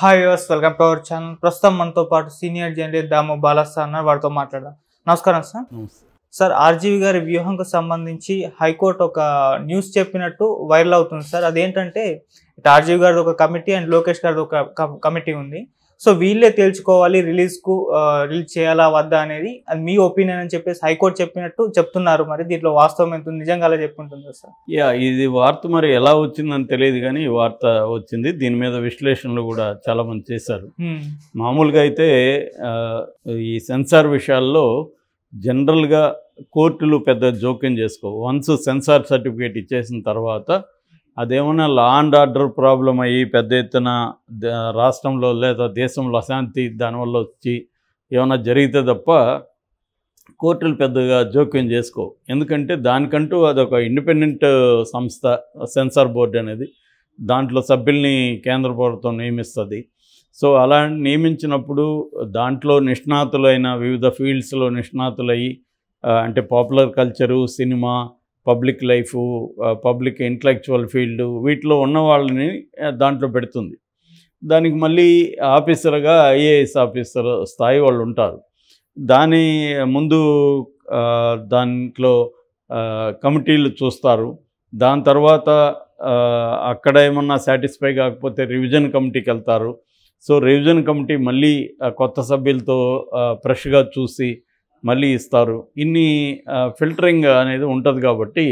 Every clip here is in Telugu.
హాయ్ వర్స్ వెల్కమ్ టు అవర్ ఛానల్ ప్రస్తుతం మనతో పాటు సీనియర్ జర్నలిస్ట్ దాము బాలాస్తా అన్నారు వారితో మాట్లాడదాం నమస్కారం సార్ సార్ ఆర్జీవి గారి వ్యూహంకు సంబంధించి హైకోర్టు ఒక న్యూస్ చెప్పినట్టు వైరల్ అవుతుంది సార్ అదేంటంటే ఆర్జీవి గారిది ఒక కమిటీ అండ్ లోకేష్ గారిది ఒక కమిటీ ఉంది సో వీళ్ళే తేల్చుకోవాలి రిలీజ్కు రిలీజ్ చేయాలా వద్దా అనేది అది మీ ఒపీనియన్ అని చెప్పేసి హైకోర్టు చెప్పినట్టు చెప్తున్నారు మరి దీంట్లో వాస్తవం ఎంత నిజంగా అలా చెప్పుంటుందా సార్ యా ఇది వార్త మరి ఎలా వచ్చిందని తెలియదు కానీ ఈ వార్త వచ్చింది దీని మీద విశ్లేషణలు కూడా చాలా మంది చేశారు మామూలుగా అయితే ఈ సెన్సార్ విషయాల్లో జనరల్గా కోర్టులు పెద్ద జోక్యం చేసుకో వన్స్ సెన్సార్ సర్టిఫికేట్ ఇచ్చేసిన తర్వాత అదేమన్నా లా అండ్ ఆర్డర్ ప్రాబ్లం అయ్యి పెద్ద ఎత్తున రాష్ట్రంలో లేదా దేశంలో అశాంతి దానివల్ల వచ్చి ఏమైనా జరిగితే తప్ప కోర్టులు పెద్దగా జోక్యం చేసుకో ఎందుకంటే దానికంటూ అదొక ఇండిపెండెంట్ సంస్థ సెన్సార్ బోర్డు అనేది దాంట్లో సభ్యుల్ని కేంద్ర ప్రభుత్వం నియమిస్తుంది సో అలా నియమించినప్పుడు దాంట్లో నిష్ణాతులైన వివిధ ఫీల్డ్స్లో నిష్ణాతులయ్యి అంటే popular culture cinema public life public intellectual field వీటిలో ఉన్న వాళ్ళని దాంట్లో పెడుతుంది దానికి మళ్ళీ ఆఫీసర్గా ఐఏఎస్ ఆఫీసర్ స్థాయి వాళ్ళు ఉంటారు దాని ముందు దాంట్లో కమిటీలు చూస్తారు దాని తర్వాత అక్కడ ఏమన్నా సాటిస్ఫై కాకపోతే రివిజన్ కమిటీకి వెళ్తారు సో రివిజన్ కమిటీ మళ్ళీ కొత్త సభ్యులతో ఫ్రెష్గా చూసి మళ్ళీ ఇస్తారు ఇన్ని ఫిల్టరింగ్ అనేది ఉంటుంది కాబట్టి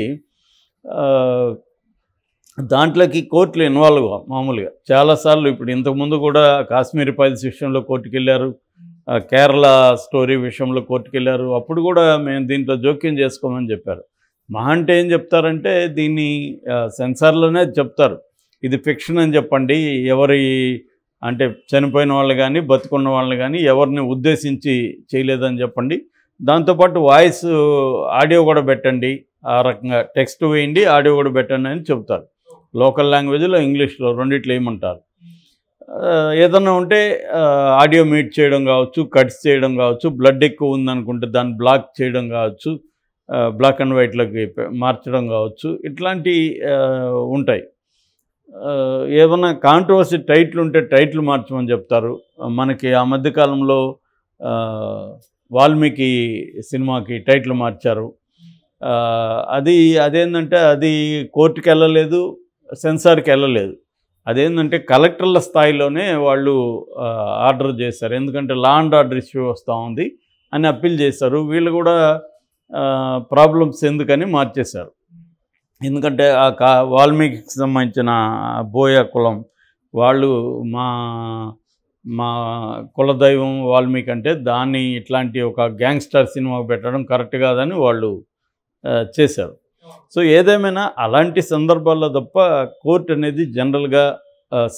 దాంట్లోకి కోర్టులు ఇన్వాల్వ్ మామూలుగా చాలాసార్లు ఇప్పుడు ఇంతకుముందు కూడా కాశ్మీర్ ఫైల్స్ విషయంలో కోర్టుకు వెళ్ళారు కేరళ స్టోరీ విషయంలో కోర్టుకు వెళ్ళారు అప్పుడు కూడా మేము దీంట్లో జోక్యం చేసుకోమని చెప్పారు మా అంటే ఏం చెప్తారంటే దీన్ని సెన్సార్లోనే చెప్తారు ఇది ఫిక్షన్ అని చెప్పండి ఎవరి అంటే చనిపోయిన వాళ్ళు కానీ బతుకున్న వాళ్ళు కానీ ఎవరిని ఉద్దేశించి చేయలేదని చెప్పండి దాంతోపాటు వాయిస్ ఆడియో కూడా పెట్టండి ఆ రకంగా టెక్స్ట్ వేయండి ఆడియో కూడా పెట్టండి అని చెబుతారు లోకల్ లాంగ్వేజ్లో ఇంగ్లీష్లో రెండిట్లు ఏమంటారు ఏదన్నా ఉంటే ఆడియో మీట్ చేయడం కావచ్చు కట్స్ చేయడం కావచ్చు బ్లడ్ ఎక్కువ ఉందనుకుంటే దాన్ని బ్లాక్ చేయడం కావచ్చు బ్లాక్ అండ్ వైట్లోకి మార్చడం కావచ్చు ఇట్లాంటి ఉంటాయి ఏమన్నా కాంట్రవర్సీ టైట్లు ఉంటే టైట్లు మార్చమని చెప్తారు మనకి ఆ మధ్యకాలంలో వాల్మీకి సినిమాకి టైటిల్ మార్చారు అది అదేంటంటే అది కోర్టుకి వెళ్ళలేదు సెన్సార్కి వెళ్ళలేదు అదేంటంటే కలెక్టర్ల స్థాయిలోనే వాళ్ళు ఆర్డర్ చేశారు ఎందుకంటే లా అండ్ ఆర్డర్ ఇష్యూ వస్తూ ఉంది అని అప్పీల్ చేశారు వీళ్ళు కూడా ప్రాబ్లమ్స్ ఎందుకని మార్చేశారు ఎందుకంటే ఆ కా వాల్మీకి సంబంధించిన బోయా కులం వాళ్ళు మా మా కులదైవం వాల్మీకి అంటే దాన్ని ఇట్లాంటి ఒక గ్యాంగ్స్టర్ సినిమా పెట్టడం కరెక్ట్ కాదని వాళ్ళు చేశారు సో ఏదేమైనా అలాంటి సందర్భాల్లో తప్ప కోర్టు అనేది జనరల్గా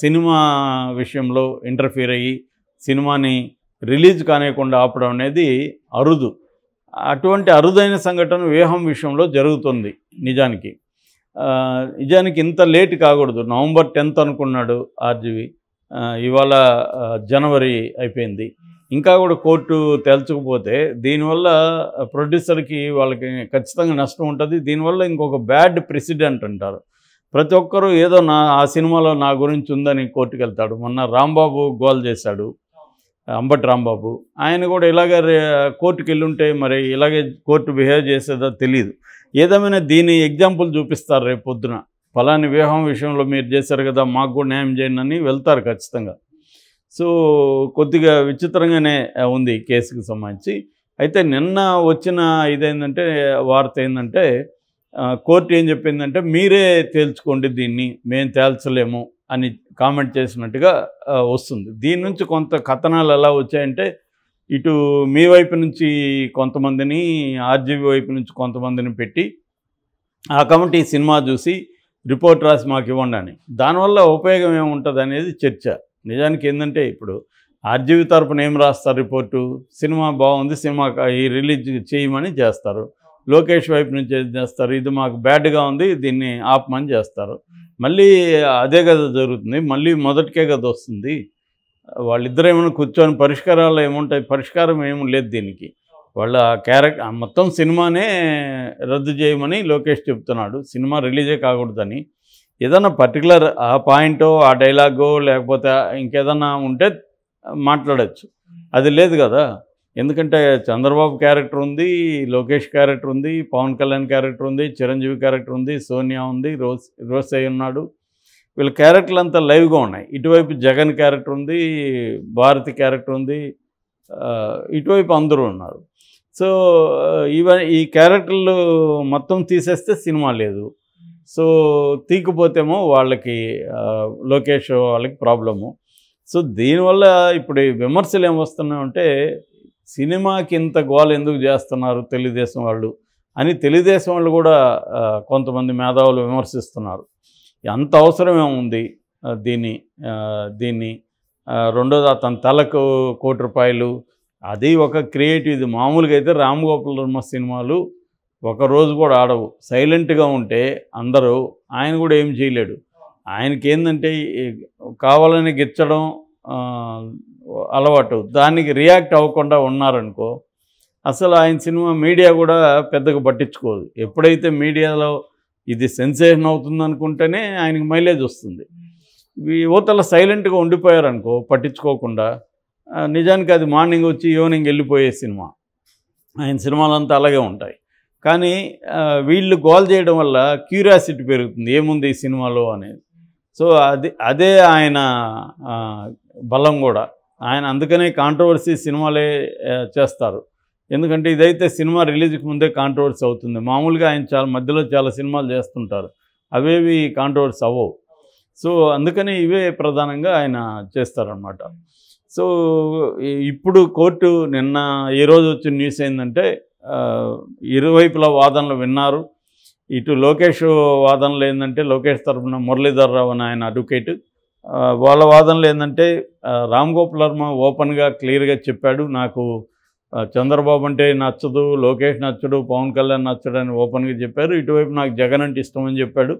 సినిమా విషయంలో ఇంటర్ఫీర్ అయ్యి సినిమాని రిలీజ్ కానియకుండా ఆపడం అనేది అరుదు అటువంటి అరుదైన సంఘటన వ్యూహం విషయంలో జరుగుతుంది నిజానికి నిజానికి ఇంత లేట్ కాకూడదు నవంబర్ టెన్త్ అనుకున్నాడు ఆర్జీవి ఇవాళ జనవరి అయిపోయింది ఇంకా కూడా కోర్టు తేల్చకపోతే దీనివల్ల ప్రొడ్యూసర్కి వాళ్ళకి ఖచ్చితంగా నష్టం ఉంటుంది దీనివల్ల ఇంకొక బ్యాడ్ ప్రెసిడెంట్ అంటారు ప్రతి ఒక్కరూ ఏదో నా ఆ సినిమాలో నా గురించి ఉందని కోర్టుకు వెళ్తాడు మొన్న రాంబాబు గోల్ చేశాడు అంబటి రాంబాబు ఆయన కూడా ఇలాగ కోర్టుకు వెళ్ళుంటే మరి ఇలాగే కోర్టు బిహేవ్ చేసేదో తెలియదు ఏదేమైనా దీని ఎగ్జాంపుల్ చూపిస్తారు రేపు పొద్దున ఫలాని వ్యూహం విషయంలో మీరు చేశారు కదా మాకు కూడా న్యాయం చేయండి అని వెళ్తారు ఖచ్చితంగా సో కొద్దిగా విచిత్రంగానే ఉంది కేసుకు సంబంధించి అయితే నిన్న వచ్చిన ఇదేంటంటే వార్త ఏంటంటే కోర్టు ఏం చెప్పిందంటే మీరే తేల్చుకోండి దీన్ని మేము తేల్చలేము అని కామెంట్ చేసినట్టుగా వస్తుంది దీని నుంచి కొంత కథనాలు ఎలా వచ్చాయంటే ఇటు మీ వైపు నుంచి కొంతమందిని ఆర్జీవి వైపు నుంచి కొంతమందిని పెట్టి ఆ కమిటీ సినిమా చూసి రిపోర్ట్ రాసి మాకు ఇవ్వండి అని దానివల్ల ఉపయోగం ఏముంటుంది అనేది చర్చ నిజానికి ఏంటంటే ఇప్పుడు ఆర్జీవి తరపున ఏం రాస్తారు రిపోర్టు సినిమా బాగుంది సినిమా ఈ రిలీజ్ చేయమని చేస్తారు లోకేష్ వైపు నుంచి చేస్తారు ఇది మాకు బ్యాడ్గా ఉంది దీన్ని ఆపమని చేస్తారు మళ్ళీ అదే కదా జరుగుతుంది మళ్ళీ మొదటికే కదా వస్తుంది వాళ్ళిద్దరేమైనా కూర్చొని పరిష్కారాలు ఏముంటాయి పరిష్కారం ఏమి లేదు దీనికి వాళ్ళ ఆ క్యారెక్టర్ మొత్తం సినిమానే రద్దు చేయమని లోకేష్ చెప్తున్నాడు సినిమా రిలీజే కాకూడదని ఏదన్నా పర్టికులర్ ఆ పాయింటో ఆ డైలాగో లేకపోతే ఇంకేదన్నా ఉంటే మాట్లాడచ్చు అది లేదు కదా ఎందుకంటే చంద్రబాబు క్యారెక్టర్ ఉంది లోకేష్ క్యారెక్టర్ ఉంది పవన్ కళ్యాణ్ క్యారెక్టర్ ఉంది చిరంజీవి క్యారెక్టర్ ఉంది సోనియా ఉంది రోస్ రోసే ఉన్నాడు వీళ్ళ క్యారెక్టర్లు అంతా లైవ్గా ఉన్నాయి ఇటువైపు జగన్ క్యారెక్టర్ ఉంది భారతి క్యారెక్టర్ ఉంది ఇటువైపు అందరూ ఉన్నారు సో ఇవ ఈ క్యారెక్టర్లు మొత్తం తీసేస్తే సినిమా లేదు సో తీకపోతేమో వాళ్ళకి లోకేష్ వాళ్ళకి ప్రాబ్లము సో దీనివల్ల ఇప్పుడు విమర్శలు ఏం వస్తున్నాయంటే సినిమాకి ఇంత గోల ఎందుకు చేస్తున్నారు తెలుగుదేశం వాళ్ళు అని తెలుగుదేశం వాళ్ళు కూడా కొంతమంది మేధావులు విమర్శిస్తున్నారు అంత అవసరమే ఉంది దీన్ని దీన్ని రెండోది అతని తలకు కోటి రూపాయలు అది ఒక క్రియేటివ్ ఇది మామూలుగా అయితే రామ్ వర్మ సినిమాలు ఒక రోజు కూడా ఆడవు సైలెంట్గా ఉంటే అందరూ ఆయన కూడా ఏం చేయలేడు ఆయనకి ఏంటంటే కావాలని గిచ్చడం అలవాటు దానికి రియాక్ట్ అవ్వకుండా ఉన్నారనుకో అసలు ఆయన సినిమా మీడియా కూడా పెద్దగా పట్టించుకోదు ఎప్పుడైతే మీడియాలో ఇది సెన్సేషన్ అవుతుంది అనుకుంటేనే ఆయనకి మైలేజ్ వస్తుంది ఈ యువతల సైలెంట్గా ఉండిపోయారనుకో పట్టించుకోకుండా నిజానికి అది మార్నింగ్ వచ్చి ఈవినింగ్ వెళ్ళిపోయే సినిమా ఆయన సినిమాలంతా అలాగే ఉంటాయి కానీ వీళ్ళు గోల్ చేయడం వల్ల క్యూరియాసిటీ పెరుగుతుంది ఏముంది ఈ సినిమాలో అనేది సో అది అదే ఆయన బలం కూడా ఆయన అందుకనే కాంట్రవర్సీ సినిమాలే చేస్తారు ఎందుకంటే ఇదైతే సినిమా రిలీజ్కి ముందే కాంట్రవర్సీ అవుతుంది మామూలుగా ఆయన చాలా మధ్యలో చాలా సినిమాలు చేస్తుంటారు అవేవి కాంట్రవర్సీ అవ్వవు సో అందుకనే ఇవే ప్రధానంగా ఆయన చేస్తారనమాట సో ఇప్పుడు కోర్టు నిన్న ఈరోజు వచ్చిన న్యూస్ ఏంటంటే ఇరువైపుల వాదనలు విన్నారు ఇటు లోకేష్ వాదనలు ఏంటంటే లోకేష్ తరఫున మురళీధర్ రావు అని ఆయన అడ్వకేట్ వాళ్ళ వాదనలు ఏంటంటే రామ్ గోపాల్ వర్మ ఓపెన్గా క్లియర్గా చెప్పాడు నాకు చంద్రబాబు అంటే నచ్చదు లోకేష్ నచ్చడు పవన్ కళ్యాణ్ నచ్చడు అని ఓపెన్గా చెప్పారు ఇటువైపు నాకు జగన్ అంటే ఇష్టమని చెప్పాడు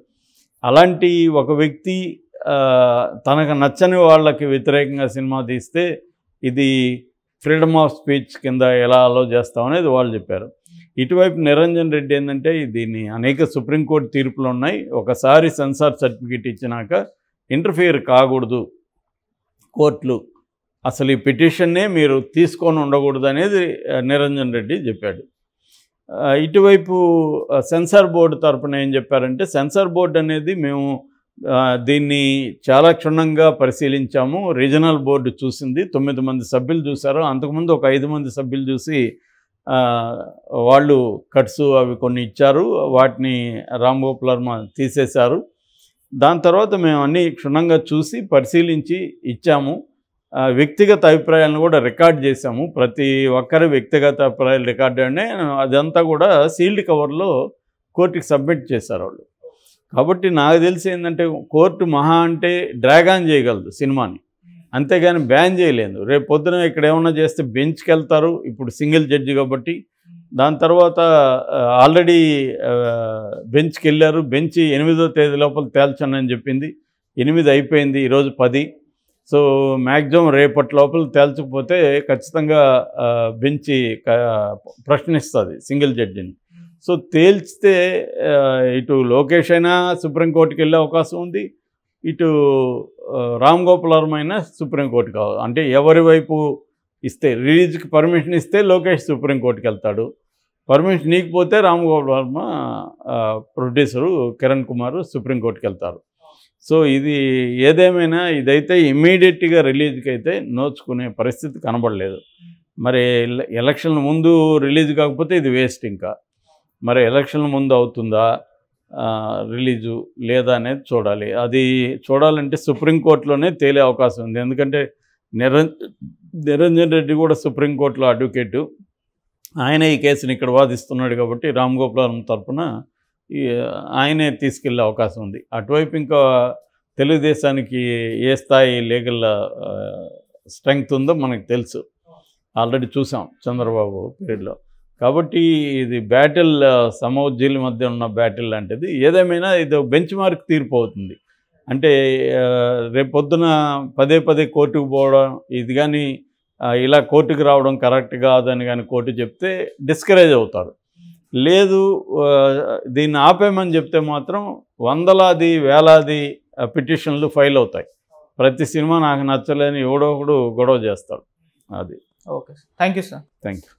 అలాంటి ఒక వ్యక్తి తనకు నచ్చని వాళ్ళకి వ్యతిరేకంగా సినిమా తీస్తే ఇది ఫ్రీడమ్ ఆఫ్ స్పీచ్ కింద ఎలా అలో చేస్తామనేది వాళ్ళు చెప్పారు ఇటువైపు నిరంజన్ రెడ్డి ఏంటంటే దీన్ని అనేక సుప్రీంకోర్టు తీర్పులు ఉన్నాయి ఒకసారి సెన్సార్ సర్టిఫికేట్ ఇచ్చినాక ఇంటర్ఫియర్ కాకూడదు కోర్టులు అసలు ఈ పిటిషన్నే మీరు తీసుకొని ఉండకూడదు అనేది నిరంజన్ రెడ్డి చెప్పాడు ఇటువైపు సెన్సార్ బోర్డు తరపున ఏం చెప్పారంటే సెన్సార్ బోర్డు అనేది మేము దీన్ని చాలా క్షుణ్ణంగా పరిశీలించాము రీజనల్ బోర్డు చూసింది తొమ్మిది మంది సభ్యులు చూశారు అంతకుముందు ఒక ఐదు మంది సభ్యులు చూసి వాళ్ళు కట్స్ అవి కొన్ని ఇచ్చారు వాటిని రాంగోపాల్ వర్మ తీసేశారు దాని తర్వాత మేము అన్నీ క్షుణ్ణంగా చూసి పరిశీలించి ఇచ్చాము వ్యక్తిగత అభిప్రాయాలను కూడా రికార్డ్ చేశాము ప్రతి ఒక్కరి వ్యక్తిగత అభిప్రాయాలు రికార్డ్ అనే అదంతా కూడా సీల్డ్ కవర్లో కోర్టుకి సబ్మిట్ చేశారు వాళ్ళు కాబట్టి నాకు తెలిసి ఏంటంటే కోర్టు మహా అంటే డ్రాగాన్ చేయగలదు సినిమాని అంతేగాని బ్యాన్ చేయలేదు రేపు పొద్దున ఇక్కడ ఏమన్నా చేస్తే బెంచ్కి వెళ్తారు ఇప్పుడు సింగిల్ జడ్జి కాబట్టి దాని తర్వాత ఆల్రెడీ బెంచ్కి వెళ్ళారు బెంచ్ ఎనిమిదో తేదీ లోపల తేల్చండి అని చెప్పింది ఎనిమిది అయిపోయింది ఈరోజు పది సో మ్యాక్సిమం రేపటి లోపల తేల్చకపోతే ఖచ్చితంగా బెంచ్ ప్రశ్నిస్తుంది సింగిల్ జడ్జిని సో తేల్చితే ఇటు లోకేష్ అయినా సుప్రీంకోర్టుకి వెళ్ళే అవకాశం ఉంది ఇటు రామ్ వర్మ అయినా సుప్రీంకోర్టు కావాలి అంటే ఎవరి వైపు ఇస్తే రిలీజ్కి పర్మిషన్ ఇస్తే లోకేష్ సుప్రీంకోర్టుకి వెళ్తాడు పర్మిషన్ ఇకపోతే రామ్ గోపాల్ వర్మ ప్రొడ్యూసరు కిరణ్ కుమార్ సుప్రీంకోర్టుకి వెళ్తారు సో ఇది ఏదేమైనా ఇదైతే ఇమ్మీడియట్గా రిలీజ్కి అయితే నోచుకునే పరిస్థితి కనబడలేదు మరి ఎలక్షన్ ముందు రిలీజ్ కాకపోతే ఇది వేస్ట్ ఇంకా మరి ఎలక్షన్ ముందు అవుతుందా రిలీజు లేదా అనేది చూడాలి అది చూడాలంటే సుప్రీంకోర్టులోనే తేలే అవకాశం ఉంది ఎందుకంటే నిరం నిరంజన్ రెడ్డి కూడా సుప్రీంకోర్టులో అడ్వకేటు ఆయన ఈ కేసుని ఇక్కడ వాదిస్తున్నాడు కాబట్టి రామ్ గోపాలం తరఫున ఆయనే తీసుకెళ్లే అవకాశం ఉంది అటువైపు ఇంకా తెలుగుదేశానికి ఏ స్థాయి లీగల్ స్ట్రెంగ్త్ ఉందో మనకు తెలుసు ఆల్రెడీ చూసాం చంద్రబాబు పీరియడ్లో కాబట్టి ఇది బ్యాటిల్ సమోజ్జీల మధ్య ఉన్న బ్యాటిల్ లాంటిది ఏదేమైనా ఇది బెంచ్ మార్క్ తీర్పు అవుతుంది అంటే రేపొద్దున పదే పదే కోర్టుకు పోవడం ఇది కానీ ఇలా కోర్టుకు రావడం కరెక్ట్ కాదని కానీ కోర్టు చెప్తే డిస్కరేజ్ అవుతారు లేదు దీన్ని ఆపేమని చెప్తే మాత్రం వందలాది వేలాది పిటిషన్లు ఫైల్ అవుతాయి ప్రతి సినిమా నాకు నచ్చలేని ఎవడో ఒకడు గొడవ చేస్తాడు అది okay thank you sir thank you